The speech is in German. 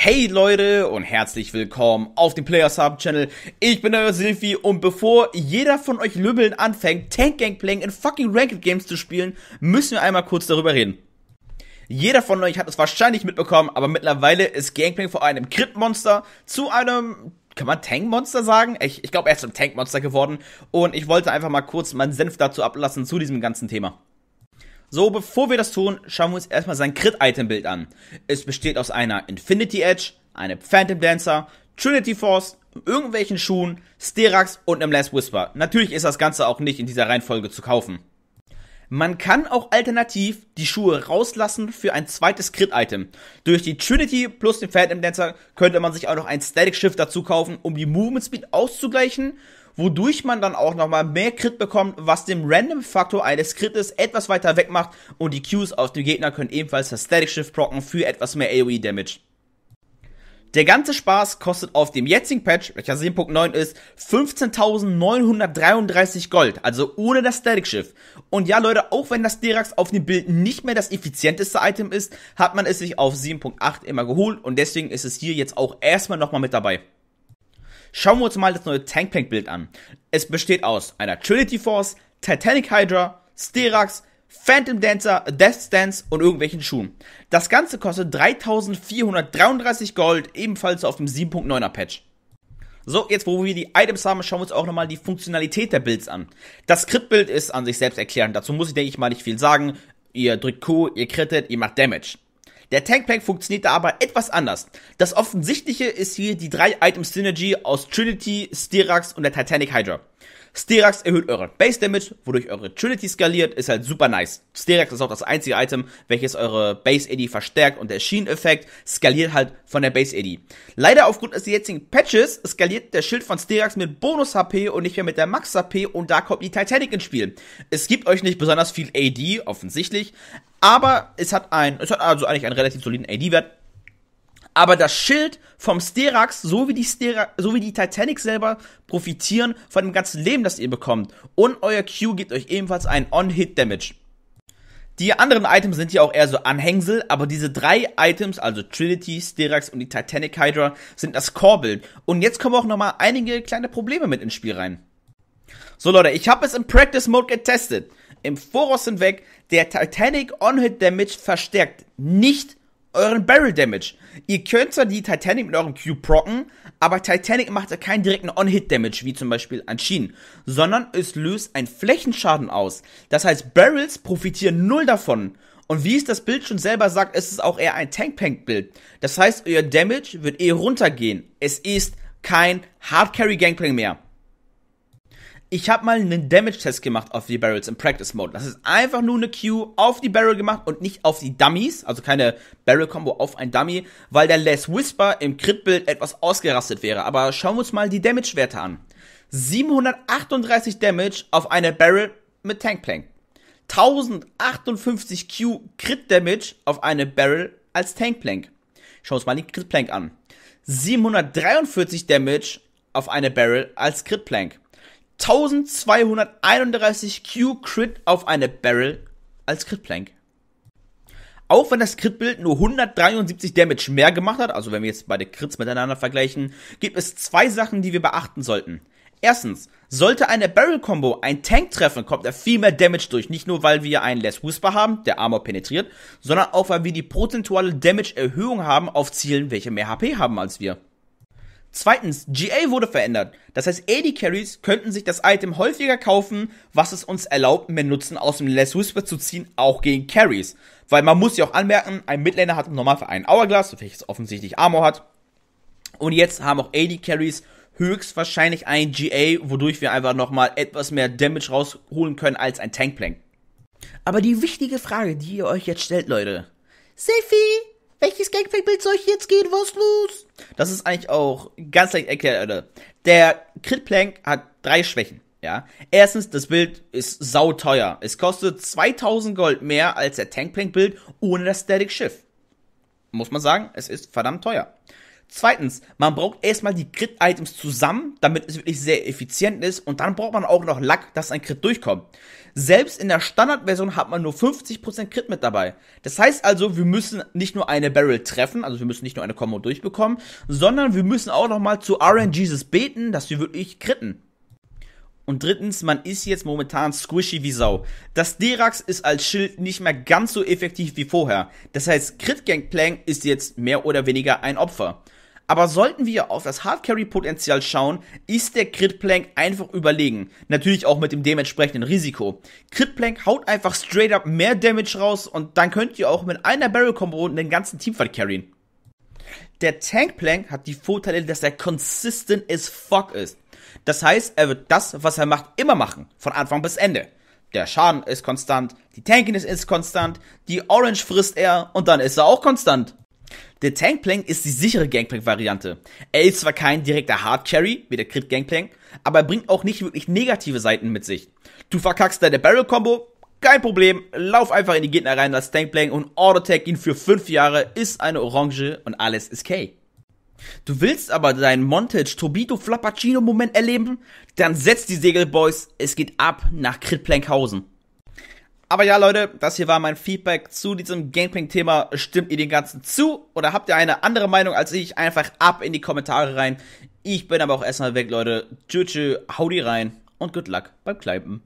Hey Leute und herzlich willkommen auf dem Players Hub Channel. Ich bin euer Silvi und bevor jeder von euch Lübbeln anfängt, Tank Gangplank in fucking Ranked Games zu spielen, müssen wir einmal kurz darüber reden. Jeder von euch hat es wahrscheinlich mitbekommen, aber mittlerweile ist Gangplank vor einem Crit-Monster zu einem kann man Tank-Monster sagen? Ich, ich glaube, er ist ein monster geworden. Und ich wollte einfach mal kurz meinen Senf dazu ablassen zu diesem ganzen Thema. So, bevor wir das tun, schauen wir uns erstmal sein Crit-Item-Bild an. Es besteht aus einer Infinity Edge, einem Phantom Dancer, Trinity Force, irgendwelchen Schuhen, Sterax und einem Last Whisper. Natürlich ist das Ganze auch nicht in dieser Reihenfolge zu kaufen. Man kann auch alternativ die Schuhe rauslassen für ein zweites Crit-Item. Durch die Trinity plus den Phantom Dancer könnte man sich auch noch ein Static Shift dazu kaufen, um die Movement Speed auszugleichen wodurch man dann auch nochmal mehr Crit bekommt, was dem Random-Faktor eines Crites etwas weiter weg macht und die Qs aus dem Gegner können ebenfalls das Static Shift procken für etwas mehr AoE-Damage. Der ganze Spaß kostet auf dem jetzigen Patch, welcher 7.9 ist, 15.933 Gold, also ohne das Static Shift. Und ja, Leute, auch wenn das Derax auf dem Bild nicht mehr das effizienteste Item ist, hat man es sich auf 7.8 immer geholt und deswegen ist es hier jetzt auch erstmal nochmal mit dabei. Schauen wir uns mal das neue Tankplank-Bild an. Es besteht aus einer Trinity Force, Titanic Hydra, Sterax, Phantom Dancer, Death Stance und irgendwelchen Schuhen. Das Ganze kostet 3433 Gold, ebenfalls auf dem 7.9er Patch. So, jetzt wo wir die Items haben, schauen wir uns auch nochmal die Funktionalität der Builds an. Das crit bild ist an sich selbst erklärend, dazu muss ich denke ich mal nicht viel sagen. Ihr drückt Q, ihr crittet, ihr macht Damage. Der Tankpack funktioniert da aber etwas anders. Das offensichtliche ist hier die drei item synergy aus Trinity, Sterax und der Titanic Hydra. Sterax erhöht euren Base Damage, wodurch eure Trinity skaliert, ist halt super nice. Sterax ist auch das einzige Item, welches eure Base AD verstärkt und der sheen skaliert halt von der Base AD. Leider aufgrund des jetzigen Patches skaliert der Schild von Sterax mit Bonus HP und nicht mehr mit der Max HP und da kommt die Titanic ins Spiel. Es gibt euch nicht besonders viel AD, offensichtlich, aber es hat ein, es hat also eigentlich einen relativ soliden AD-Wert. Aber das Schild vom Sterax, so wie die Stera so wie die Titanic selber profitieren von dem ganzen Leben, das ihr bekommt. Und euer Q gibt euch ebenfalls einen On-Hit-Damage. Die anderen Items sind ja auch eher so Anhängsel, aber diese drei Items, also Trinity, Sterax und die Titanic Hydra, sind das Core-Bild. Und jetzt kommen auch nochmal einige kleine Probleme mit ins Spiel rein. So Leute, ich habe es im Practice Mode getestet im Voraus hinweg der Titanic On-Hit Damage verstärkt, nicht euren Barrel Damage. Ihr könnt zwar die Titanic mit eurem Cube procken, aber Titanic macht ja keinen direkten On-Hit Damage, wie zum Beispiel an Schienen, sondern es löst einen Flächenschaden aus. Das heißt, Barrels profitieren null davon. Und wie es das Bild schon selber sagt, ist es auch eher ein Tank-Pank-Bild. Das heißt, euer Damage wird eh runtergehen. Es ist kein Hard Carry Gangplank mehr ich habe mal einen Damage-Test gemacht auf die Barrels im Practice-Mode. Das ist einfach nur eine Q auf die Barrel gemacht und nicht auf die Dummies, also keine Barrel-Combo auf ein Dummy, weil der Less Whisper im Crit-Bild etwas ausgerastet wäre. Aber schauen wir uns mal die Damage-Werte an. 738 Damage auf eine Barrel mit Tankplank. 1058 Q Crit-Damage auf eine Barrel als Tankplank. Schauen wir uns mal die Crit-Plank an. 743 Damage auf eine Barrel als Crit-Plank. 1231 Q-Crit auf eine Barrel als Crit-Plank. Auch wenn das Crit-Bild nur 173 Damage mehr gemacht hat, also wenn wir jetzt beide Crits miteinander vergleichen, gibt es zwei Sachen, die wir beachten sollten. Erstens, sollte eine Barrel-Combo ein Tank treffen, kommt er viel mehr Damage durch. Nicht nur, weil wir einen Less Whisper haben, der Armor penetriert, sondern auch, weil wir die prozentuale Damage-Erhöhung haben auf Zielen, welche mehr HP haben als wir. Zweitens, GA wurde verändert. Das heißt, AD Carries könnten sich das Item häufiger kaufen, was es uns erlaubt, mehr Nutzen aus dem Less Whisper zu ziehen, auch gegen Carries. Weil man muss ja auch anmerken, ein Midlaner hat im Normalfall einen Hourglass, welches offensichtlich Armor hat. Und jetzt haben auch AD Carries höchstwahrscheinlich ein GA, wodurch wir einfach nochmal etwas mehr Damage rausholen können als ein Tankplank. Aber die wichtige Frage, die ihr euch jetzt stellt, Leute. Safety welches Gangplank-Bild soll ich jetzt gehen? Was los? Das ist eigentlich auch ganz leicht erklärt, Alter. Der Crit-Plank hat drei Schwächen. Ja. Erstens, das Bild ist sauteuer. Es kostet 2000 Gold mehr als der Tankplank-Bild ohne das Static Schiff. Muss man sagen, es ist verdammt teuer. Zweitens, man braucht erstmal die Crit-Items zusammen, damit es wirklich sehr effizient ist und dann braucht man auch noch Lack, dass ein Crit durchkommt. Selbst in der Standardversion hat man nur 50% Crit mit dabei. Das heißt also, wir müssen nicht nur eine Barrel treffen, also wir müssen nicht nur eine Combo durchbekommen, sondern wir müssen auch nochmal zu RNGs beten, dass wir wirklich critten. Und drittens, man ist jetzt momentan squishy wie Sau. Das Derax ist als Schild nicht mehr ganz so effektiv wie vorher. Das heißt, Crit Gangplank ist jetzt mehr oder weniger ein Opfer. Aber sollten wir auf das Hard-Carry-Potenzial schauen, ist der Crit-Plank einfach überlegen. Natürlich auch mit dem dementsprechenden Risiko. Crit-Plank haut einfach straight up mehr Damage raus und dann könnt ihr auch mit einer Barrel-Combo den ganzen Teamfight carryen. Der Tank-Plank hat die Vorteile, dass er consistent as fuck ist. Das heißt, er wird das, was er macht, immer machen. Von Anfang bis Ende. Der Schaden ist konstant, die Tankiness ist konstant, die Orange frisst er und dann ist er auch konstant. Der Tankplank ist die sichere Gangplank-Variante. Er ist zwar kein direkter Hard-Carry, wie der Crit-Gangplank, aber er bringt auch nicht wirklich negative Seiten mit sich. Du verkackst deine Barrel-Combo, kein Problem, lauf einfach in die Gegner rein, das Tankplank und Order tag ihn für 5 Jahre, ist eine Orange und alles ist K. Du willst aber deinen Montage Tobito Flappuccino Moment erleben? Dann setz die Segel, Boys, es geht ab nach Crit-Plankhausen. Aber ja, Leute, das hier war mein Feedback zu diesem Gameplank-Thema. Stimmt ihr dem Ganzen zu oder habt ihr eine andere Meinung als ich? Einfach ab in die Kommentare rein. Ich bin aber auch erstmal weg, Leute. Tschüss, tschüss, hau die rein und good luck beim Kleiben.